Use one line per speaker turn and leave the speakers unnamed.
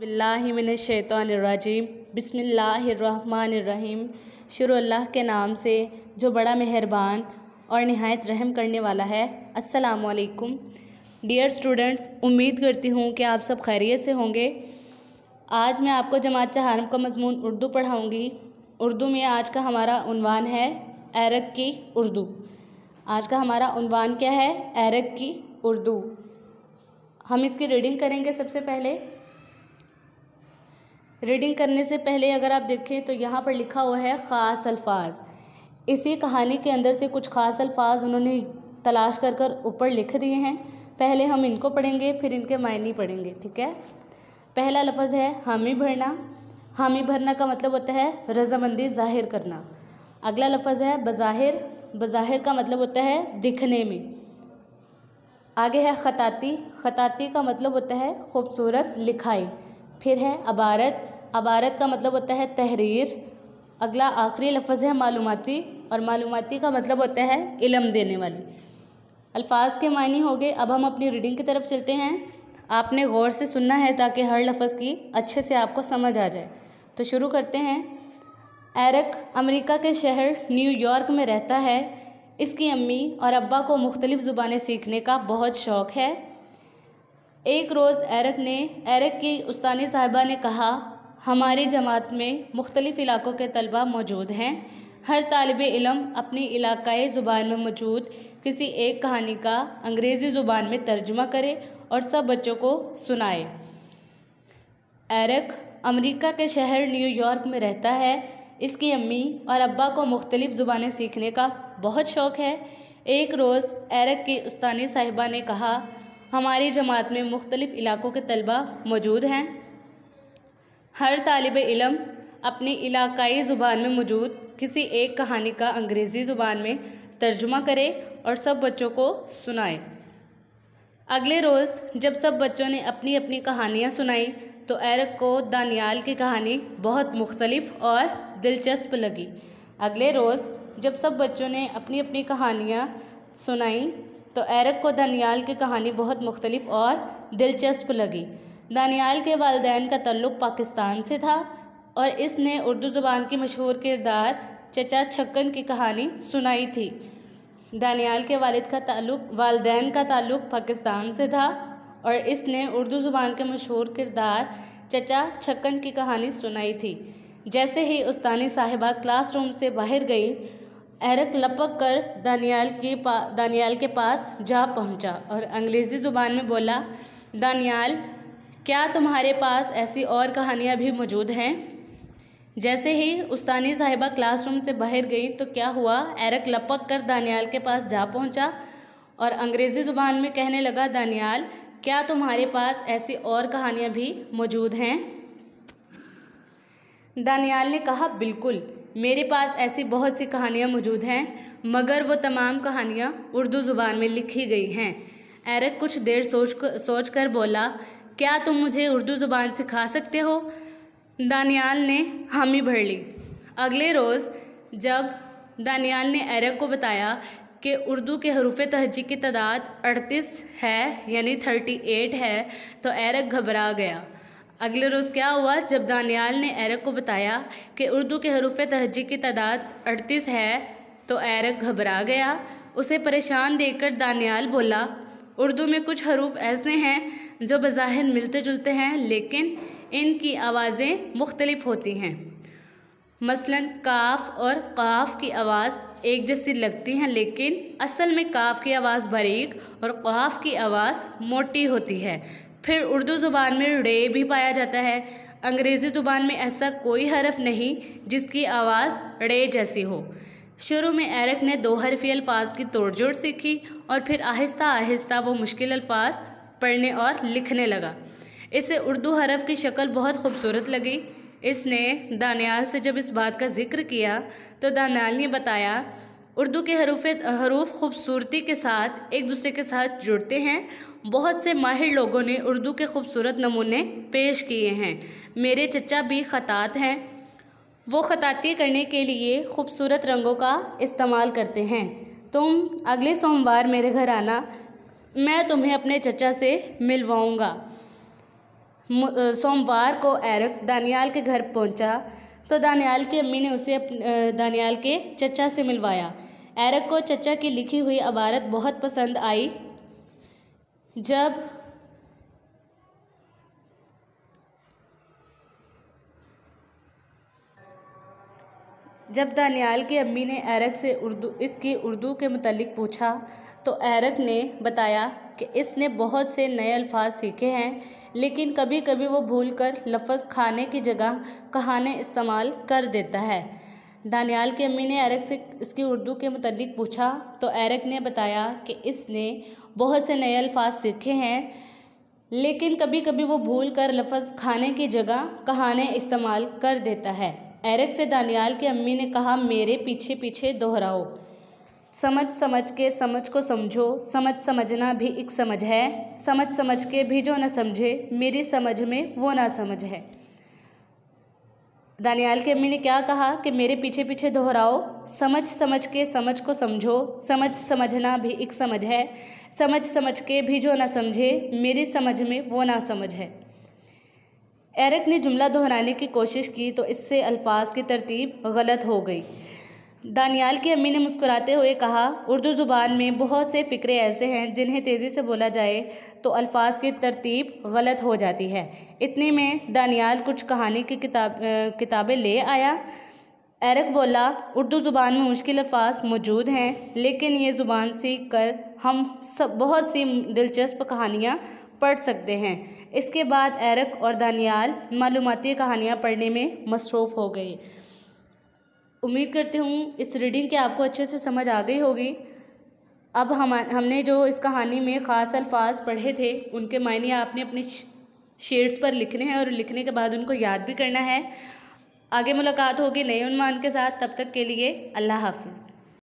बिल्लाशैतरजीम बसमीम शुरू अल्लाह के नाम से जो बड़ा मेहरबान और नहायत रहम करने वाला है वालेकुम डियर स्टूडेंट्स उम्मीद करती हूँ कि आप सब खैरियत से होंगे आज मैं आपको जमात चहारम का मजमून उर्दू पढ़ाऊँगी उर्दू में आज का हमारा उनवान है अरक की उर्दू आज का हमारा उनवान क्या है अरक की उर्दू हम इसकी रीडिंग करेंगे सबसे पहले रीडिंग करने से पहले अगर आप देखें तो यहाँ पर लिखा हुआ है ख़ास अल्फाज इसी कहानी के अंदर से कुछ ख़ास अल्फाज उन्होंने तलाश कर कर ऊपर लिख दिए हैं पहले हम इनको पढ़ेंगे फिर इनके मायने पढ़ेंगे ठीक है पहला लफ्ज़ है हामी भरना हामी भरना का मतलब होता है रजामंदी ज़ाहिर करना अगला लफ्ज़ है बज़ाहिर बज़ाहिर का मतलब होता है दिखने में आगे है ख़ताती ख़ताती का मतलब होता है खूबसूरत लिखाई फिर है अबारत अबारत का मतलब होता है तहरीर अगला आखिरी लफ्ज़ है मालूमती और मालूमती का मतलब होता है इलम देने वाली अल्फाज के मायने हो गए अब हम अपनी रीडिंग की तरफ चलते हैं आपने गौर से सुनना है ताकि हर लफ्ज़ की अच्छे से आपको समझ आ जाए तो शुरू करते हैं एरक अमेरिका के शहर न्यूयॉर्क में रहता है इसकी अम्मी और अब्बा को मुख्तलिफ़ ज़ुबानें सीखने का बहुत शौक़ है एक रोज़ एरक ने एरक की उस्तानी साहिबा ने कहा हमारी जमात में मुख्तलिफ़ इलाक़ों के तलबा मौजूद हैं हर तालब इलम अपनी इलाक़ाई ज़ुबान में मौजूद किसी एक कहानी का अंग्रेज़ी ज़ुबान में तर्जुमा करे और सब बच्चों को सुनाए एरक अमरीका के शहर न्यूयॉर्क में रहता है इसकी अम्मी और अब्बा को मुख्तलिफ़ ज़ुबानें सीखने का बहुत शौक़ है एक रोज़ एरक की उस्तानी साहिबा ने कहा हमारी जमात में मुख्तलिफ़ इलाक़ों के तलबा मौजूद हैं हर तालब इलम अपनी इलाकई ज़ुबान में मौजूद किसी एक कहानी का अंग्रेज़ी ज़ुबान में तर्जुमा करे और सब बच्चों को सुनाए अगले रोज़ जब सब बच्चों ने अपनी अपनी कहानियाँ सुनाई तो एरक को दानियाल की कहानी बहुत मुख्तलफ़ और दिलचस्प लगी अगले रोज़ जब सब बच्चों ने अपनी अपनी कहानियाँ सुनाई तो एरक को दानियाल की कहानी बहुत मुख्तलफ़ और दिलचस्प लगी दानियाल के वालदेन का तल्लुक पाकिस्तान से था और इसने उर्दू ज़ुबान के मशहूर किरदार चचा छक्कन की कहानी सुनाई थी दानियाल के वालिद का ताल्लुक वालदेन का ताल्लुक पाकिस्तान से था और इसने उर्दू ज़ुबान के मशहूर किरदार चचा छक्कन की कहानी सुनाई थी जैसे ही उस्तानी साहिबा क्लासरूम से बाहर गई एरक लपक कर दानियाल के पा दानियाल के पास जा पहुंचा और अंग्रेज़ी ज़ुबान में बोला दानियाल क्या तुम्हारे पास ऐसी और कहानियाँ भी मौजूद हैं जैसे ही उस्तानी साहिबा क्लासरूम से बाहर गई तो क्या हुआ एरक लपक कर दानियाल के पास जा पहुंचा और अंग्रेज़ी ज़ुबान में कहने लगा दानियाल क्या तुम्हारे पास ऐसी और कहानियाँ भी मौजूद हैं दानियाल ने कहा बिल्कुल मेरे पास ऐसी बहुत सी कहानियाँ मौजूद हैं मगर वो तमाम कहानियाँ उर्दू ज़ुबान में लिखी गई हैं एरक कुछ देर सोच कर, सोच कर बोला क्या तुम मुझे उर्दू ज़ुबान सिखा सकते हो दानियाल ने हामी भर ली अगले रोज़ जब दानियाल ने एरक को बताया कि उर्दू के हरूफ तहजी की तादाद अड़तीस है यानी थर्टी एट है तो एरक घबरा गया अगले रोज़ क्या हुआ जब दानियाल ने एरक को बताया कि उर्दू के हरूफ तहजी की तादाद अड़तीस है तो एरक घबरा गया उसे परेशान देखकर दानियाल बोला उर्दू में कुछ हरूफ ऐसे हैं जो बज़ाहिर मिलते जुलते हैं लेकिन इनकी आवाज़ें मुख्तलिफ होती हैं मसलन काफ और काफ की आवाज़ एक जैसी लगती हैं लेकिन असल में काफ की आवाज़ बारीक और काफ की आवाज़ मोटी होती है फिर उर्दू ज़ुबान में रे भी पाया जाता है अंग्रेज़ी ज़ुबान में ऐसा कोई हरफ नहीं जिसकी आवाज़ रे जैसी हो शुरू में एरक ने दो हरफी अल्फाज की तोड़जोड़ सीखी और फिर आहिस्ता आहिस्ता वो मुश्किल अल्फाज पढ़ने और लिखने लगा इसे उर्दू हरफ की शक्ल बहुत खूबसूरत लगी इसने दानियाल से जब इस बात का जिक्र किया तो दानियाल ने बताया उर्दू के हरूफ हरूफ खूबसूरती के साथ एक दूसरे के साथ जुड़ते हैं बहुत से माहिर लोगों ने उर्दू के खूबसूरत नमूने पेश किए हैं मेरे चचा भी ख़तात हैं वो ख़ताती करने के लिए खूबसूरत रंगों का इस्तेमाल करते हैं तुम अगले सोमवार मेरे घर आना मैं तुम्हें अपने चचा से मिलवाऊंगा सोमवार को एरक दानियाल के घर पहुंचा तो दानियाल की अम्मी ने उसे दानियाल के चचा से मिलवाया एरक को चचा की लिखी हुई अबारत बहुत पसंद आई जब जब दानियाल की अम्मी ने एरक से उर्दू इसकी उर्दू के मतलब पूछा तो एरक ने बताया कि इसने बहुत से नए अल्फाज सीखे हैं लेकिन कभी कभी वो भूल कर लफ्ज़ खाने की जगह कहाने इस्तेमाल कर देता है दानियाल की अम्मी ने एरक से इसकी उर्दू के मतलब पूछा तो एरक ने बताया कि इसने बहुत से नए अल्फाज सीखे हैं लेकिन कभी कभी वो भूल कर लफ्ज़ खाने की जगह कहाने इस्तेमाल कर देता है एरिक से दानियाल की अम्मी ने कहा मेरे पीछे पीछे दोहराओ समझ समझ के समझ को समझो समझ समझना भी एक समझ है समझ समझ के भी जो ना समझे मेरी समझ में वो ना समझ है दानियाल की अम्मी ने क्या कहा कि मेरे पीछे पीछे दोहराओ समझ समझ के समझ को समझो समझ समझना भी एक समझ है समझ समझ के भी जो ना समझे मेरी समझ में वो ना समझ है एरक ने जुमला दोहराने की कोशिश की तो इससे अल्फाज की तरतीब गलत हो गई दानियाल की अम्मी ने मुस्कुराते हुए कहा उर्दू ज़ुबान में बहुत से फ़िक्रे ऐसे हैं जिन्हें तेज़ी से बोला जाए तो अल्फाज की तरतीब गलत हो जाती है इतने में दानियाल कुछ कहानी की किताब किताबें ले आया एरक बोला उर्दू ज़ुबान में मुश्किल अल्फाज मौजूद हैं लेकिन ये ज़ुबान सीख कर हम सब बहुत सी दिलचस्प कहानियाँ पढ़ सकते हैं इसके बाद एरक और दानियाल मालूमती कहानियाँ पढ़ने में मसरूफ़ हो गए उम्मीद करती हूँ इस रीडिंग के आपको अच्छे से समझ आ गई होगी अब हम हमने जो इस कहानी में ख़ास अल्फाज पढ़े थे उनके मायने आपने अपने शेड्स पर लिखने हैं और लिखने के बाद उनको याद भी करना है आगे मुलाकात होगी नए उनमान के साथ तब तक के लिए अल्लाह हाफिज़